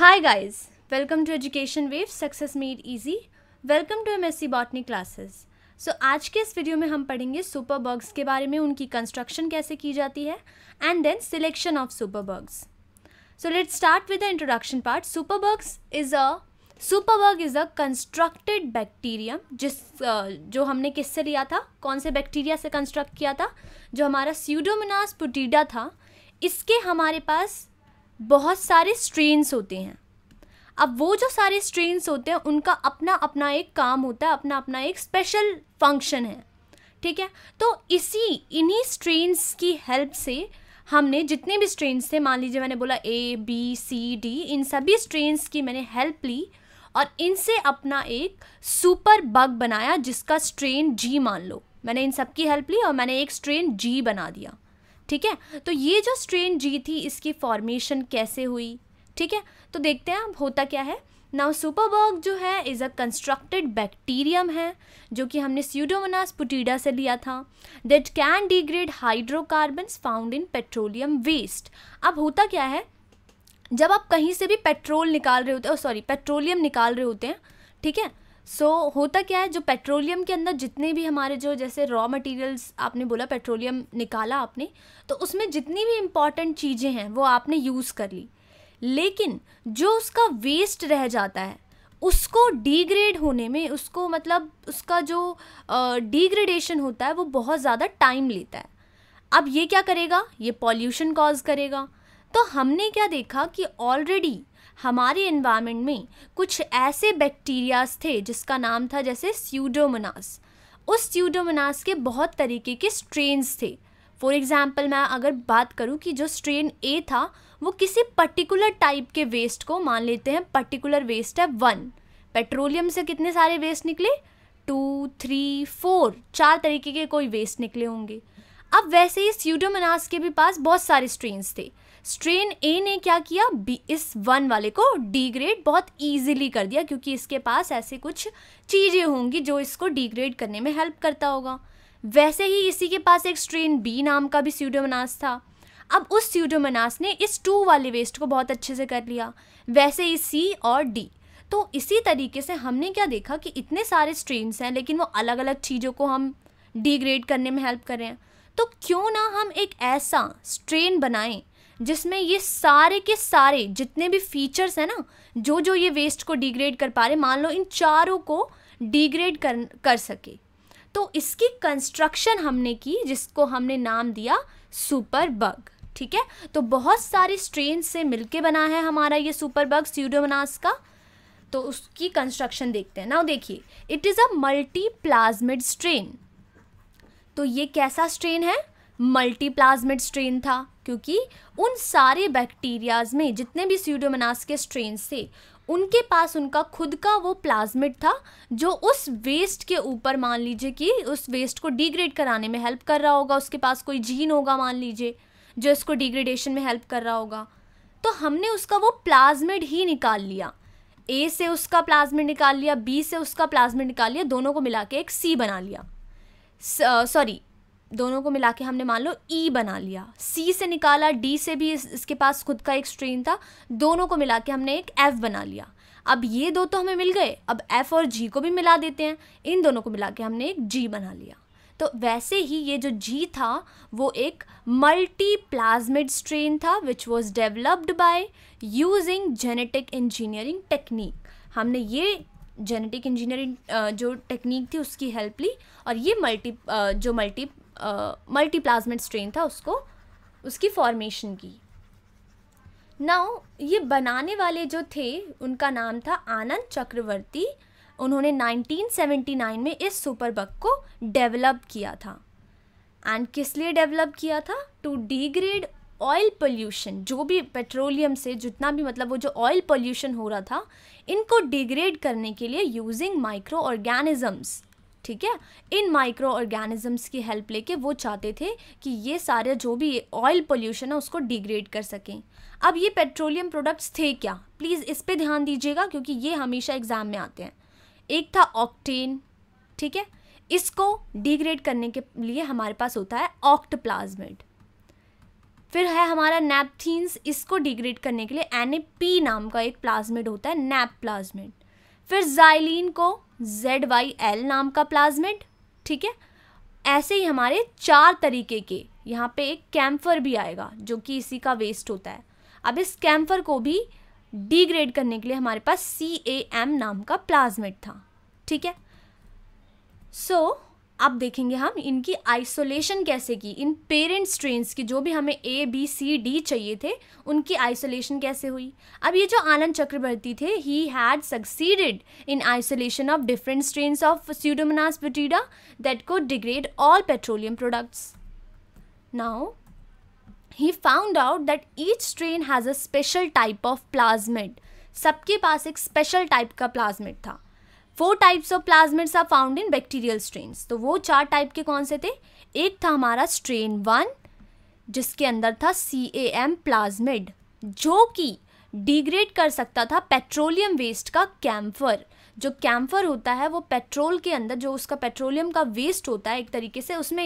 Hi guys, welcome to Education Wave Success Made Easy. Welcome to MSc Botany classes. So so, आज के इस video में हम पढ़ेंगे सुपर बर्ग्स के बारे में उनकी कंस्ट्रक्शन कैसे की जाती है and then selection of superbugs so let's start with the introduction part superbugs is a superbug is a constructed bacterium जिस जो हमने किससे लिया था कौन से बैक्टीरिया से कंस्ट्रक्ट किया था जो हमारा स्यूडोमिनास पुटीडा था इसके हमारे पास बहुत सारे स्ट्रेन्स होते हैं अब वो जो सारे स्ट्रेन्स होते हैं उनका अपना अपना एक काम होता है अपना अपना एक स्पेशल फंक्शन है ठीक है तो इसी इन्हीं स्ट्रेन्स की हेल्प से हमने जितने भी स्ट्रेन्स थे मान लीजिए मैंने बोला ए बी सी डी इन सभी स्ट्रेन्स की मैंने हेल्प ली और इनसे अपना एक सुपर बग बनाया जिसका स्ट्रेन जी मान लो मैंने इन सब की हेल्प ली और मैंने एक स्ट्रेन जी बना दिया ठीक है तो ये जो स्ट्रेन जी थी इसकी फॉर्मेशन कैसे हुई ठीक है तो देखते हैं अब होता क्या है नाउ सुपरबर्ग जो है इज़ अ कंस्ट्रक्टेड बैक्टीरियम है जो कि हमने स्यूडोमोनास पुटीडा से लिया था that can degrade hydrocarbon found in petroleum waste अब होता क्या है जब आप कहीं से भी पेट्रोल निकाल रहे होते हैं सॉरी oh, पेट्रोलियम निकाल रहे होते हैं ठीक है सो so, होता क्या है जो पेट्रोलियम के अंदर जितने भी हमारे जो जैसे रॉ मटेरियल्स आपने बोला पेट्रोलियम निकाला आपने तो उसमें जितनी भी इम्पॉर्टेंट चीज़ें हैं वो आपने यूज़ कर ली लेकिन जो उसका वेस्ट रह जाता है उसको डिग्रेड होने में उसको मतलब उसका जो डिग्रेडेशन होता है वो बहुत ज़्यादा टाइम लेता है अब ये क्या करेगा ये पॉल्यूशन कॉज करेगा तो हमने क्या देखा कि ऑलरेडी हमारे इन्वायरमेंट में कुछ ऐसे बैक्टीरियाज थे जिसका नाम था जैसे स्यूडोमोनास उस स्यूडोमोनास के बहुत तरीके के स्ट्रेन्स थे फॉर एग्ज़ाम्पल मैं अगर बात करूँ कि जो स्ट्रेन ए था वो किसी पर्टिकुलर टाइप के वेस्ट को मान लेते हैं पर्टिकुलर वेस्ट है वन पेट्रोलियम से कितने सारे वेस्ट निकले टू थ्री फोर चार तरीके के कोई वेस्ट निकले होंगे अब वैसे ही स्यूडोमोनास के भी पास बहुत सारे स्ट्रेन्स थे स्ट्रेन ए ने क्या किया बी इस वन वाले को डिग्रेड बहुत ईजिली कर दिया क्योंकि इसके पास ऐसे कुछ चीज़ें होंगी जो इसको डिग्रेड करने में हेल्प करता होगा वैसे ही इसी के पास एक स्ट्रेन बी नाम का भी सीडोमनास था अब उस स्यूडोमनास ने इस टू वाले वेस्ट को बहुत अच्छे से कर लिया वैसे ही सी और डी तो इसी तरीके से हमने क्या देखा कि इतने सारे स्ट्रेन्स हैं लेकिन वो अलग अलग चीज़ों को हम डिग्रेड करने में हेल्प कर रहे हैं तो क्यों ना हम एक ऐसा स्ट्रेन बनाएं जिसमें ये सारे के सारे जितने भी फीचर्स हैं ना जो जो ये वेस्ट को डिग्रेड कर पा रहे मान लो इन चारों को डिग्रेड कर कर सके तो इसकी कंस्ट्रक्शन हमने की जिसको हमने नाम दिया सुपर बग ठीक है तो बहुत सारे स्ट्रेन से मिलके बना है हमारा ये सुपर बग स्यूडोमनास का तो उसकी कंस्ट्रक्शन देखते हैं ना देखिए it is a multi plasmid strain तो ये कैसा स्ट्रेन है मल्टीप्लाज्मिड स्ट्रेन था क्योंकि उन सारे बैक्टीरियाज में जितने भी सीडोमनास के स्ट्रेन थे उनके पास उनका खुद का वो प्लाज्मिड था जो उस वेस्ट के ऊपर मान लीजिए कि उस वेस्ट को डिग्रेड कराने में हेल्प कर रहा होगा उसके पास कोई जीन होगा मान लीजिए जो इसको डिग्रेडेशन में हेल्प कर रहा होगा तो हमने उसका वो प्लाज्मिड ही निकाल लिया ए से उसका प्लाज्मिड निकाल लिया बी से उसका प्लाज्मिड निकाल लिया दोनों को मिला के एक सी बना लिया सॉरी दोनों को मिला के हमने मान लो ई e बना लिया सी से निकाला डी से भी इस, इसके पास खुद का एक स्ट्रेन था दोनों को मिला के हमने एक एफ़ बना लिया अब ये दो तो हमें मिल गए अब एफ़ और जी को भी मिला देते हैं इन दोनों को मिला के हमने एक जी बना लिया तो वैसे ही ये जो जी था वो एक मल्टी प्लाज्मिड स्ट्रेन था which was developed by using genetic engineering technique हमने ये जेनेटिक इंजीनियरिंग जो टेक्निक थी उसकी हेल्प ली और ये मल्टी जो मल्टी मल्टी स्ट्रेन था उसको उसकी फॉर्मेशन की नाउ ये बनाने वाले जो थे उनका नाम था आनंद चक्रवर्ती उन्होंने 1979 में इस सुपर बग को डेवलप किया था एंड किस लिए डेवलप किया था टू डिग्रेड ऑयल पोल्यूशन जो भी पेट्रोलियम से जितना भी मतलब वो जो ऑयल पोल्यूशन हो रहा था इनको डिग्रेड करने के लिए यूजिंग माइक्रो ऑर्गेनिजम्स ठीक है इन माइक्रो ऑर्गेनिजम्स की हेल्प लेके वो चाहते थे कि ये सारे जो भी ऑयल पोल्यूशन है उसको डिग्रेड कर सकें अब ये पेट्रोलियम प्रोडक्ट्स थे क्या प्लीज़ इस पर ध्यान दीजिएगा क्योंकि ये हमेशा एग्ज़ाम में आते हैं एक था ऑक्टेन ठीक है इसको डिग्रेड करने के लिए हमारे पास होता है ऑक्ट प्लाज्मेट फिर है हमारा नैपथीन्स इसको डिग्रेड करने के लिए एन नाम का एक प्लाज्मेट होता है नैप प्लाज्मेट फिर जाइलिन को जेड वाई एल नाम का प्लाज्मिड ठीक है ऐसे ही हमारे चार तरीके के यहाँ पे एक कैम्फर भी आएगा जो कि इसी का वेस्ट होता है अब इस कैम्फर को भी डिग्रेड करने के लिए हमारे पास सी ए एम नाम का प्लाज्मिड था ठीक है सो so, अब देखेंगे हम इनकी आइसोलेशन कैसे की इन पेरेंट स्ट्रेन्स की जो भी हमें ए बी सी डी चाहिए थे उनकी आइसोलेशन कैसे हुई अब ये जो आनंद चक्रवर्ती थे he had succeeded in isolation of different strains of Pseudomonas putida that को degrade all petroleum products now he found out that each strain has a special type of plasmid सबके पास एक स्पेशल टाइप का plasmid था four types of plasmids are found in bacterial strain तो वो चार type के कौन से थे एक था हमारा स्ट्रेन वन जिसके अंदर था सी ए एम प्लाज्मिड जो कि डिग्रेड कर सकता था पेट्रोलियम वेस्ट का कैम्फर जो कैम्फर होता है वो पेट्रोल के अंदर जो उसका पेट्रोलियम का वेस्ट होता है एक तरीके से उसमें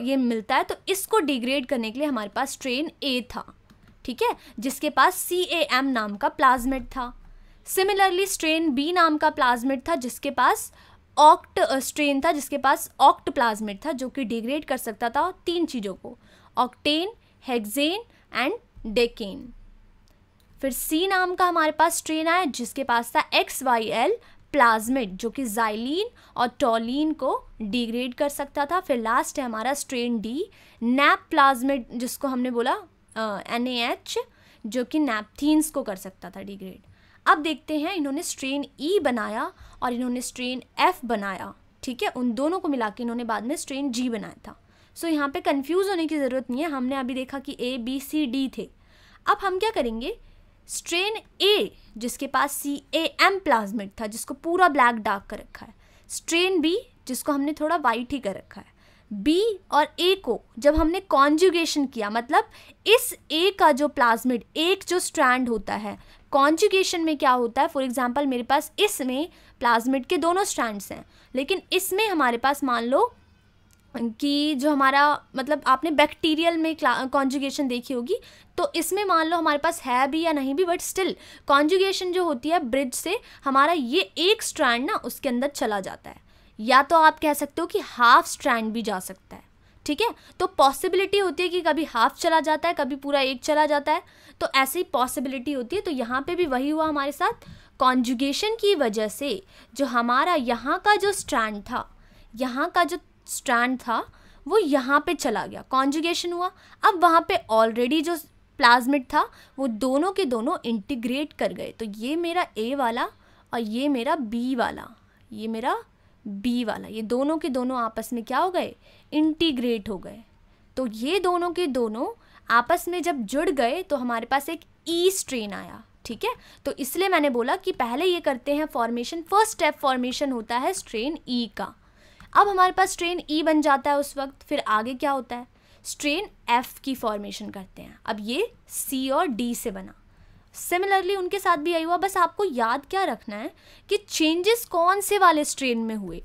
ये मिलता है तो इसको डिग्रेड करने के लिए हमारे पास स्ट्रेन ए था ठीक है जिसके पास सी ए एम नाम का प्लाज्मेट था सिमिलरली स्ट्रेन बी नाम का प्लाज्मिड था जिसके पास ऑक्ट स्ट्रेन था जिसके पास ऑक्ट प्लाज्मिड था जो कि डिग्रेड कर सकता था तीन चीज़ों को ऑक्टेन हेक्सेन एंड डेकेन फिर सी नाम का हमारे पास स्ट्रेन आया जिसके पास था एक्स वाई एल प्लाज्मिड जो कि जाइलिन और टॉलिन को डिग्रेड कर सकता था फिर लास्ट है हमारा स्ट्रेन डी नैप प्लाज्मिड जिसको हमने बोला एन ए एच जो कि नैपथीन्स को कर सकता था डिग्रेड अब देखते हैं इन्होंने स्ट्रेन ई e बनाया और इन्होंने स्ट्रेन एफ बनाया ठीक है उन दोनों को मिला के इन्होंने बाद में स्ट्रेन जी बनाया था सो so, यहाँ पे कंफ्यूज होने की ज़रूरत नहीं है हमने अभी देखा कि ए बी सी डी थे अब हम क्या करेंगे स्ट्रेन ए जिसके पास सी ए एम प्लाज्मिट था जिसको पूरा ब्लैक डार्क कर रखा है स्ट्रेन बी जिसको हमने थोड़ा वाइट ही कर रखा है बी और ए को जब हमने कॉन्जुगेशन किया मतलब इस ए का जो प्लाज्मिड एक जो स्ट्रैंड होता है कॉन्जुगेशन में क्या होता है फॉर एग्जाम्पल मेरे पास इसमें प्लाज्मिड के दोनों स्ट्रैंड्स हैं लेकिन इसमें हमारे पास मान लो कि जो हमारा मतलब आपने बैक्टीरियल में कॉन्जुगेशन देखी होगी तो इसमें मान लो हमारे पास है भी या नहीं भी बट स्टिल कॉन्जुगेशन जो होती है ब्रिज से हमारा ये एक स्ट्रैंड ना उसके अंदर चला जाता है या तो आप कह सकते हो कि हाफ स्ट्रैंड भी जा सकता है ठीक है तो पॉसिबिलिटी होती है कि कभी हाफ चला जाता है कभी पूरा एक चला जाता है तो ऐसी पॉसिबिलिटी होती है तो यहाँ पे भी वही हुआ हमारे साथ कॉन्जुगेशन की वजह से जो हमारा यहाँ का जो स्ट्रैंड था यहाँ का जो स्ट्रैंड था वो यहाँ पे चला गया कॉन्जुगेशन हुआ अब वहाँ पे ऑलरेडी जो प्लाज्मिड था वो दोनों के दोनों इंटीग्रेट कर गए तो ये मेरा ए वाला और ये मेरा बी वाला ये मेरा बी वाला ये दोनों के दोनों आपस में क्या हो गए इंटीग्रेट हो गए तो ये दोनों के दोनों आपस में जब जुड़ गए तो हमारे पास एक ई e स्ट्रेन आया ठीक है तो इसलिए मैंने बोला कि पहले ये करते हैं फॉर्मेशन फर्स्ट स्टेप फॉर्मेशन होता है स्ट्रेन ई e का अब हमारे पास स्ट्रेन ई e बन जाता है उस वक्त फिर आगे क्या होता है स्ट्रेन एफ की फॉर्मेशन करते हैं अब ये सी और डी से बना सिमिलरली उनके साथ भी यही हुआ बस आपको याद क्या रखना है कि चेंजेस कौन से वाले स्ट्रेन में हुए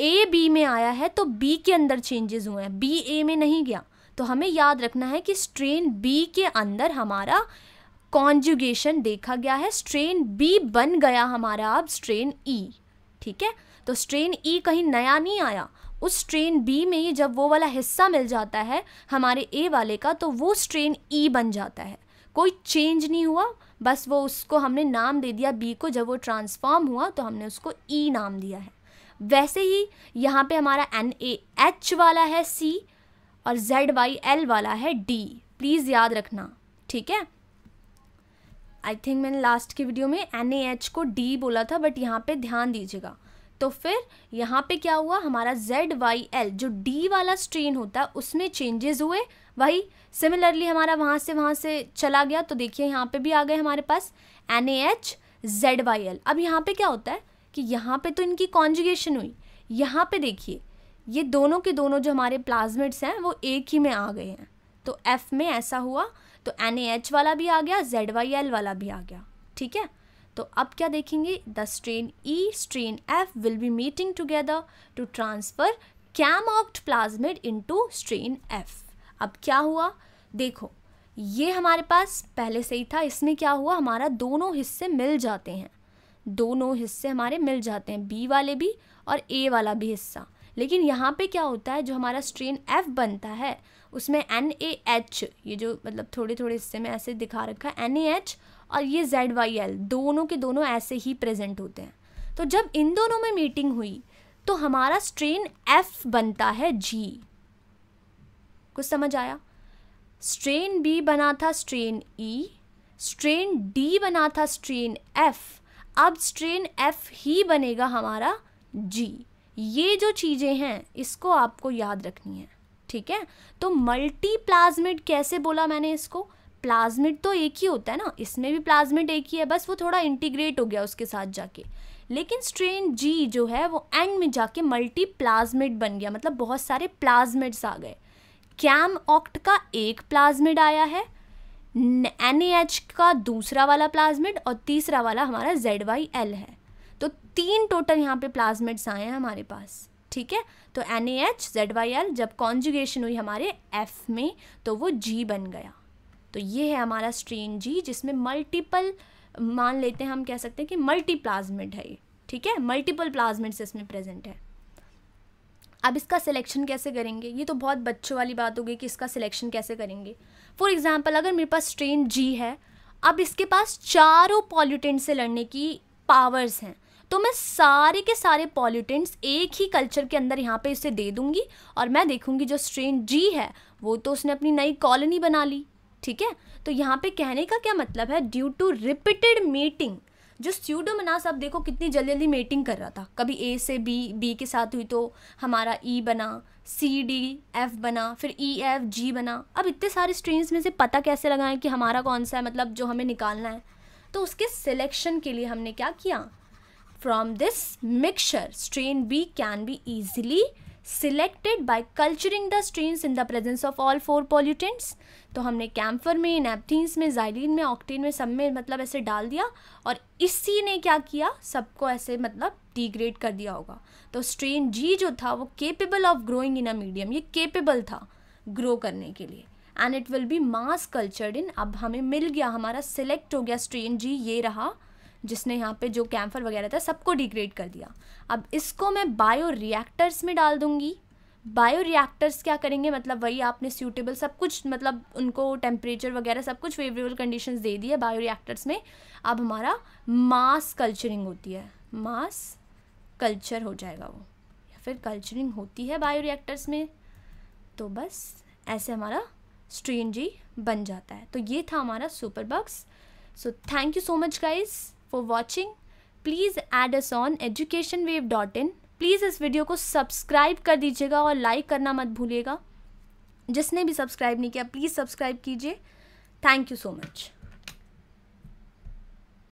ए बी में आया है तो बी के अंदर चेंजेस हुए हैं बी ए में नहीं गया तो हमें याद रखना है कि स्ट्रेन बी के अंदर हमारा कॉन्जुगेशन देखा गया है स्ट्रेन बी बन गया हमारा अब स्ट्रेन ई e, ठीक है तो स्ट्रेन ई e कहीं नया नहीं आया उस स्ट्रेन बी में जब वो वाला हिस्सा मिल जाता है हमारे ए वाले का तो वो स्ट्रेन ई e बन जाता है कोई चेंज नहीं हुआ बस वो उसको हमने नाम दे दिया बी को जब वो ट्रांसफॉर्म हुआ तो हमने उसको ई e नाम दिया है वैसे ही यहाँ पे हमारा एन ए एच वाला है सी और जेड वाई एल वाला है डी प्लीज़ याद रखना ठीक है आई थिंक मैंने लास्ट की वीडियो में एन ए एच को डी बोला था बट यहाँ पे ध्यान दीजिएगा तो फिर यहाँ पे क्या हुआ हमारा जेड वाई एल जो डी वाला स्ट्रेन होता है उसमें चेंजेस हुए वही सिमिलरली हमारा वहाँ से वहाँ से चला गया तो देखिए यहाँ पे भी आ गए हमारे पास N A H Z Y L अब यहाँ पे क्या होता है कि यहाँ पे तो इनकी कॉन्जुगेशन हुई यहाँ पे देखिए ये दोनों के दोनों जो हमारे प्लाज्मिड्स हैं वो एक ही में आ गए हैं तो एफ़ में ऐसा हुआ तो एन ए एच वाला भी आ गया जेड वाई एल वाला भी आ गया ठीक है तो अब क्या देखेंगे the strain E strain F will be mating together to transfer CAM CAMOCT plasmid into strain F अब क्या हुआ देखो ये हमारे पास पहले से ही था इसमें क्या हुआ हमारा दोनों हिस्से मिल जाते हैं दोनों हिस्से हमारे मिल जाते हैं बी वाले भी और ए वाला भी हिस्सा लेकिन यहाँ पे क्या होता है जो हमारा स्ट्रेन एफ बनता है उसमें एन ए एच ये जो मतलब थोड़े थोड़े हिस्से में ऐसे दिखा रखा है एन ए एच और ये जेड वाई एल दोनों के दोनों ऐसे ही प्रेजेंट होते हैं तो जब इन दोनों में मीटिंग हुई तो हमारा स्ट्रेन एफ बनता है जी कुछ समझ आया स्ट्रेन बी बना था strain E e, strain D बना था स्ट्रेन एफ अब स्ट्रेन एफ ही बनेगा हमारा जी ये जो चीज़ें हैं इसको आपको याद रखनी है ठीक है तो मल्टी प्लाज्मिड कैसे बोला मैंने इसको प्लाज्मिड तो एक ही होता है ना इसमें भी प्लाज्मिड एक ही है बस वो थोड़ा इंटीग्रेट हो गया उसके साथ जाके लेकिन स्ट्रेन जी जो है वो एंड में जाके मल्टी प्लाज्मिड बन गया मतलब बहुत सारे प्लाज्मिड्स आ गए कैम ऑक्ट का एक प्लाज्मिड आया है एन का दूसरा वाला प्लाज्मिड और तीसरा वाला हमारा जेड वाई एल है तो तीन टोटल यहाँ पे प्लाज्मिड्स आए हैं हमारे पास ठीक है तो N A H Z Y L जब कॉन्जुगेशन हुई हमारे एफ में तो वो जी बन गया तो ये है हमारा स्ट्रेन जी जिसमें मल्टीपल मान लेते हैं हम कह सकते हैं कि मल्टी है ये ठीक है मल्टीपल प्लाज्मिड्स इसमें प्रेजेंट है अब इसका सिलेक्शन कैसे करेंगे ये तो बहुत बच्चों वाली बात हो गई कि इसका सिलेक्शन कैसे करेंगे फॉर एग्ज़ाम्पल अगर मेरे पास स्ट्रेन जी है अब इसके पास चारों पॉल्यूटेंट से लड़ने की पावर्स हैं तो मैं सारे के सारे पॉल्यूटेंट्स एक ही कल्चर के अंदर यहाँ पे इसे दे दूँगी और मैं देखूँगी जो स्ट्रेन जी है वो तो उसने अपनी नई कॉलोनी बना ली ठीक है तो यहाँ पे कहने का क्या मतलब है ड्यू टू रिपीटेड मीटिंग जो स्यूडो मनास आप देखो कितनी जल्दी जल्दी मेटिंग कर रहा था कभी ए से बी बी के साथ हुई तो हमारा ई e बना सी डी एफ बना फिर ई एफ जी बना अब इतने सारे स्ट्रीम्स में से पता कैसे लगाएं कि हमारा कौन सा है मतलब जो हमें निकालना है तो उसके सिलेक्शन के लिए हमने क्या किया from this mixture strain B can be easily selected by culturing the strain in the presence of all four pollutants तो हमने कैम्फर में नैपथीन्स में जाइलिन में ऑक्टेन में सब में मतलब ऐसे डाल दिया और इसी ने क्या किया सबको ऐसे मतलब डिग्रेड कर दिया होगा तो स्ट्रेन जी जो था वो capable of growing in a medium ये केपेबल था ग्रो करने के लिए and it will be mass cultured in अब हमें मिल गया हमारा सिलेक्ट हो गया स्ट्रेन जी ये रहा जिसने यहाँ पे जो कैम्फर वगैरह था सबको डिग्रेड कर दिया अब इसको मैं बायो रिएक्टर्स में डाल दूँगी बायो रिएक्टर्स क्या करेंगे मतलब वही आपने सूटेबल सब कुछ मतलब उनको टेम्परेचर वगैरह सब कुछ फेवरेबल कंडीशन दे दिए बायो रिएक्टर्स में अब हमारा मास कल्चरिंग होती है मास कल्चर हो जाएगा वो या फिर कल्चरिंग होती है बायो रिएक्टर्स में तो बस ऐसे हमारा स्ट्रेन जी बन जाता है तो ये था हमारा superbugs so thank you so much guys for watching please add us on Education Wave dot in please इस वीडियो को सब्सक्राइब कर दीजिएगा और लाइक करना मत भूलिएगा जिसने भी सब्सक्राइब नहीं किया प्लीज़ सब्सक्राइब कीजिए थैंक यू सो मच